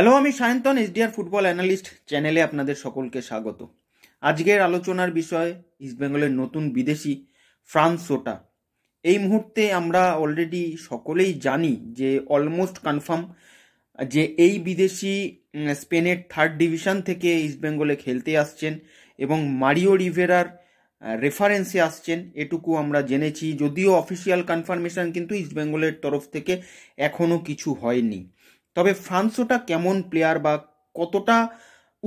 hello আমি Sayantan SDR football analyst চ্যানেলে আপনাদের সকলকে স্বাগত আজকের আলোচনার বিষয় ইস্টবেঙ্গলের নতুন বিদেশি ফ্রান্সোটা এই মুহূর্তে আমরা অলরেডি সকলেই জানি যে অলমোস্ট কনফার্ম যে এই বিদেশি স্পেনের থার্ড ডিভিশন থেকে ইস্টবেঙ্গলে খেলতে আসছেন এবং মারিও রিভেরার রেফারেন্সে আসছেন এটুকু আমরা জেনেছি যদিও অফিসিয়াল কনফার্মেশন কিন্তু ইস্টবেঙ্গলের তরফ থেকে এখনও কিছু হয়নি তবে ফ্রান্সোটা কেমন প্লেয়ার বা কতটা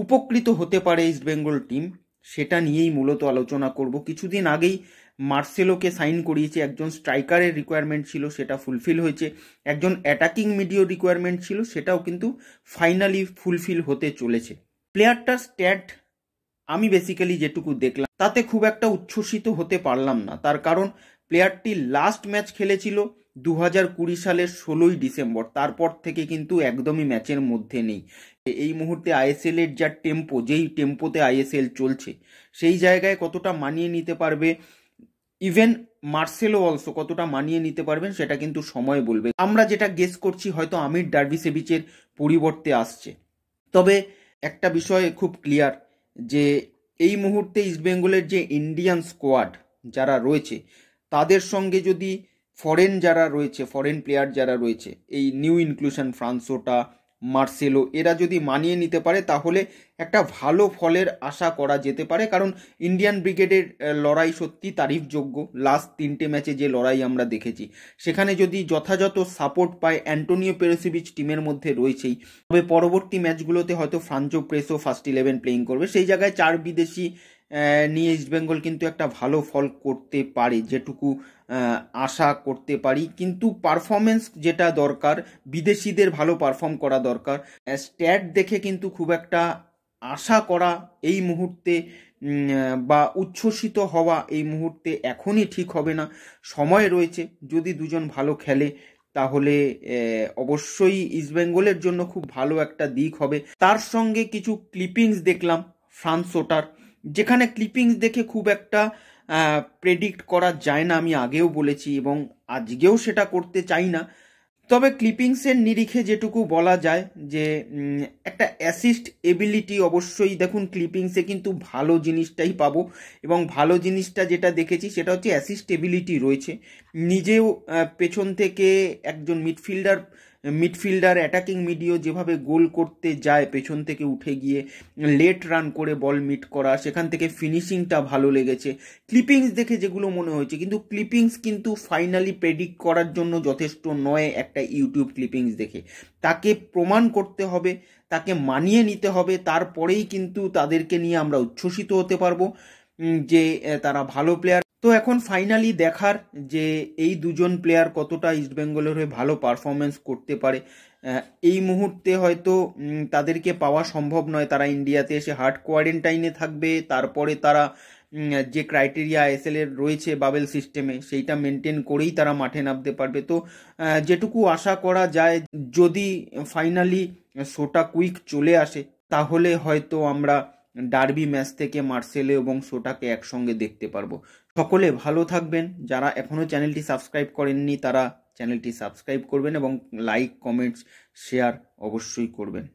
উপকৃত হতে পারে ইস্টবেঙ্গল টিম সেটা নিয়েই মূলত আলোচনা করব কিছুদিন আগেই মার্সেলোকে সাইন করিয়েছে একজন স্ট্রাইকারের রিকোয়ারমেন্ট ছিল সেটা ফুলফিল হয়েছে একজন অ্যাটাকিং মিডিও রিকোয়ারমেন্ট ছিল সেটাও কিন্তু ফাইনালি ফুলফিল হতে চলেছে প্লেয়ারটার স্ট্যাট আমি বেসিক্যালি যেটুকু দেখলাম তাতে খুব একটা উচ্ছ্বসিত হতে পারলাম না তার কারণ প্লেয়ারটি লাস্ট ম্যাচ খেলেছিল দু হাজার কুড়ি সালের ষোলোই ডিসেম্বর তারপর থেকে কিন্তু একদমই ম্যাচের মধ্যে নেই এই মুহূর্তে আইএসএল এর যা টেম্পো যেই টেম্পোতে আইএসএল চলছে সেই জায়গায় কতটা মানিয়ে নিতে পারবে ইভেন মার্সেলো অলসো কতটা মানিয়ে নিতে পারবেন সেটা কিন্তু সময় বলবে আমরা যেটা গেস করছি হয়তো আমির ডার্বিসেবিচের পরিবর্তে আসছে তবে একটা বিষয় খুব ক্লিয়ার যে এই মুহূর্তে ইস্টবেঙ্গলের যে ইন্ডিয়ান স্কোয়াড যারা রয়েছে তাদের সঙ্গে যদি ফরেন যারা রয়েছে ফরেন প্লেয়ার যারা রয়েছে এই নিউ ইনক্লুশন ফ্রান্সোটা মার্সেলো এরা যদি মানিয়ে নিতে পারে তাহলে একটা ভালো ফলের আশা করা যেতে পারে কারণ ইন্ডিয়ান ব্রিগেডের লড়াই সত্যি তারিফযোগ্য লাস্ট তিনটে ম্যাচে যে লড়াই আমরা দেখেছি সেখানে যদি যথাযথ সাপোর্ট পায় অ্যান্টোনিও পেরোসিবিচ টিমের মধ্যে রয়েছেই তবে পরবর্তী ম্যাচগুলোতে হয়তো ফ্রান্সো প্রেসও ফার্স্ট ইলেভেন প্লেইং করবে সেই জায়গায় চার বিদেশি নিয়ে ইস্টবেঙ্গল কিন্তু একটা ভালো ফল করতে পারে যেটুকু আশা করতে পারি কিন্তু পারফরমেন্স যেটা দরকার বিদেশিদের ভালো পারফর্ম করা দরকার স্ট্যাট দেখে কিন্তু খুব একটা আশা করা এই মুহূর্তে বা উচ্ছ্বসিত হওয়া এই মুহূর্তে এখনই ঠিক হবে না সময় রয়েছে যদি দুজন ভালো খেলে তাহলে অবশ্যই ইস্টবেঙ্গলের জন্য খুব ভালো একটা দিক হবে তার সঙ্গে কিছু ক্লিপিংস দেখলাম ফ্রান্স ওটার যেখানে ক্লিপিংস দেখে খুব একটা প্রেডিক্ট করা যায় না আমি আগেও বলেছি এবং আজকেও সেটা করতে চাই না তবে ক্লিপিংসের নিরিখে যেটুকু বলা যায় যে একটা অ্যাসিস্ট এবিলিটি অবশ্যই দেখুন ক্লিপিংসে কিন্তু ভালো জিনিসটাই পাবো এবং ভালো জিনিসটা যেটা দেখেছি সেটা হচ্ছে অ্যাসিস্ট এবিলিটি রয়েছে নিজেও পেছন থেকে একজন মিডফিল্ডার মিডফিল্ডার অ্যাটাকিং মিডিও যেভাবে গোল করতে যায় পেছন থেকে উঠে গিয়ে লেট রান করে বল মিট করা সেখান থেকে ফিনিশিংটা ভালো লেগেছে ক্লিপিংস দেখে যেগুলো মনে হয়েছে কিন্তু ক্লিপিংস কিন্তু ফাইনালি প্রেডিক্ট করার জন্য যথেষ্ট নয় একটা ইউটিউব ক্লিপিংস দেখে তাকে প্রমাণ করতে হবে তাকে মানিয়ে নিতে হবে তারপরেই কিন্তু তাদেরকে নিয়ে আমরা উচ্ছ্বসিত হতে পারবো যে তারা ভালো প্লেয়ার তো এখন ফাইনালি দেখার যে এই দুজন প্লেয়ার কতটা ইস্টবেঙ্গলের হয়ে ভালো পারফরমেন্স করতে পারে এই মুহূর্তে হয়তো তাদেরকে পাওয়া সম্ভব নয় তারা ইন্ডিয়াতে এসে হার্ড কোয়ারেন্টাইনে থাকবে তারপরে তারা যে ক্রাইটেরিয়া এসএল এর রয়েছে বাবেল সিস্টেমে সেইটা মেনটেন করেই তারা মাঠে নামতে পারবে তো যেটুকু আশা করা যায় যদি ফাইনালি শোটা কুইক চলে আসে তাহলে হয়তো আমরা ডার্বি ম্যাচ থেকে মার্সেলো এবং শোটাকে একসঙ্গে দেখতে পারবো সকলে ভালো থাকবেন যারা এখনও চ্যানেলটি সাবস্ক্রাইব করেননি তারা চ্যানেলটি সাবস্ক্রাইব করবেন এবং লাইক কমেন্টস শেয়ার অবশ্যই করবেন